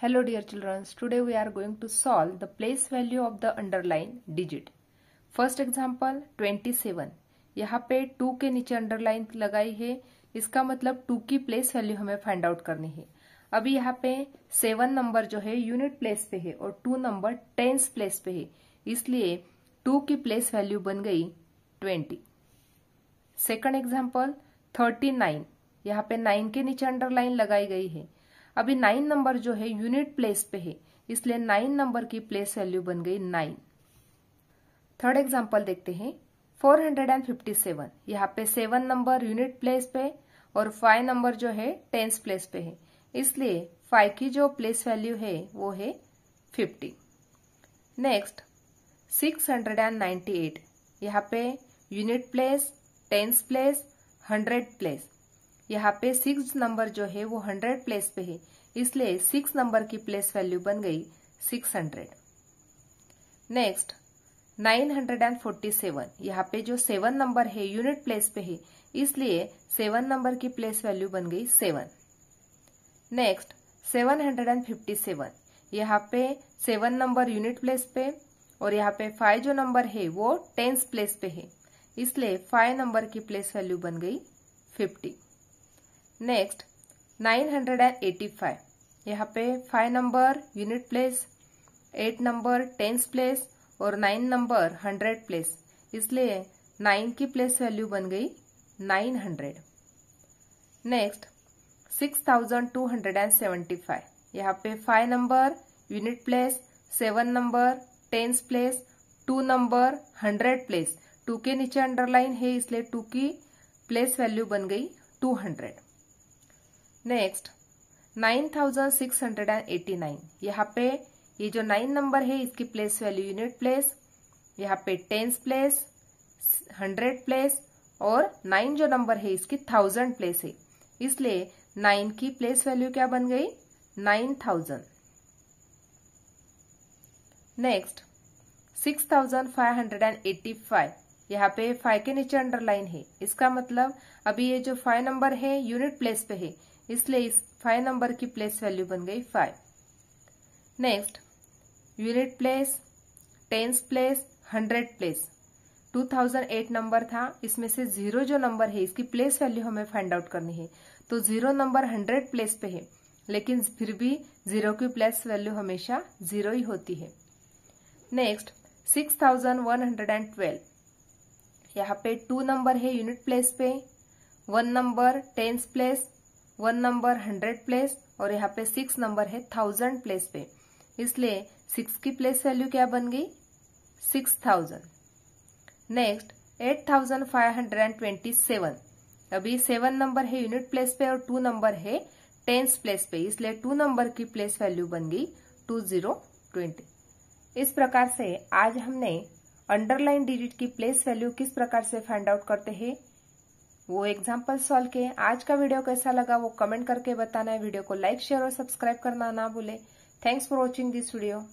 Hello dear children, today we are going to solve the place value of the underline digit. First example 27. यहाँ पे to के नीचे underline लगाई है इसका मतलब टू की प्लेस वैल्यू हमें फाइंड आउट करनी है अभी यहाँ पे सेवन नंबर जो है यूनिट प्लेस पे है और टू नंबर टेंस प्लेस पे है इसलिए टू की प्लेस वैल्यू बन गई 20. Second example 39. यहाँ पे नाइन के नीचे अंडरलाइन लगाई गई है अभी नाइन नंबर जो है यूनिट प्लेस पे है इसलिए नाइन नंबर की प्लेस वैल्यू बन गई नाइन थर्ड एग्जाम्पल देखते हैं 457 यहाँ पे सेवन नंबर यूनिट प्लेस पे और फाइव नंबर जो है टेंस प्लेस पे है इसलिए फाइव की जो प्लेस वैल्यू है वो है fifty next six hundred and ninety eight यहाँ पे unit place tens place hundred place यहाँ पे सिक्स नंबर जो है वो हंड्रेड प्लेस पे है इसलिए सिक्स नंबर की प्लेस वैल्यू बन गई six hundred next nine hundred and forty seven यहाँ पे जो सेवन नंबर है यूनिट प्लेस पे है इसलिए सेवन नंबर की प्लेस वैल्यू बन गई seven next seven hundred and fifty seven यहाँ पे सेवन नंबर यूनिट प्लेस पे और यहाँ पे फाइव जो नंबर है वो टेंस प्लेस पे है इसलिए फाइव नंबर की प्लेस वैल्यू बन गई फिफ्टी नेक्स्ट 985 यहाँ पे five number unit place eight number tens place और नाइन नंबर हंड्रेड प्लेस इसलिए नाइन की प्लेस वैल्यू बन गई nine hundred next six thousand two hundred and seventy five यहाँ पे five number unit place seven number tens place two number hundred place two के नीचे underline है इसलिए टू की प्लेस वैल्यू बन गई two hundred next nine thousand six hundred and eighty nine यहाँ पे ये जो नाइन नंबर है इसकी प्लेस वैल्यू यूनिट प्लेस यहाँ पे टेंस प्लेस हंड्रेड प्लेस और नाइन जो नंबर है इसकी थाउजेंड प्लेस है इसलिए नाइन की प्लेस वैल्यू क्या बन गई nine thousand next six thousand five hundred and eighty five यहाँ पे फाइव के नीचे अंडरलाइन है इसका मतलब अभी ये जो फाइव नंबर है यूनिट प्लेस पे है इसलिए इस फाइव नंबर की प्लेस वैल्यू बन गई five next unit place tens place hundred place 2008 number था इसमें से जीरो जो नंबर है इसकी प्लेस वैल्यू हमें फाइंड आउट करनी है तो जीरो नंबर हंड्रेड प्लेस पे है लेकिन फिर भी जीरो की प्लेस वैल्यू हमेशा जीरो ही होती है next six thousand one hundred and twelve यहाँ पे टू नंबर है यूनिट प्लेस पे one number tens place one number hundred place और यहाँ पे सिक्स नंबर है थाउजेंड प्लेस पे इसलिए सिक्स की प्लेस वैल्यू क्या बन गई six thousand next eight thousand five hundred and twenty seven अभी सेवन नंबर है यूनिट प्लेस पे और टू नंबर है टेंस प्लेस पे इसलिए टू नंबर की प्लेस वैल्यू बन गई टू जीरो ट्वेंटी इस प्रकार से आज हमने अंडरलाइन डिजिट की प्लेस वैल्यू किस प्रकार से फाइंड आउट करते हैं वो एग्जाम्पल सॉल्व के आज का वीडियो कैसा लगा वो कमेंट करके बताना है वीडियो को लाइक शेयर और सब्सक्राइब करना ना भूले thanks for watching this video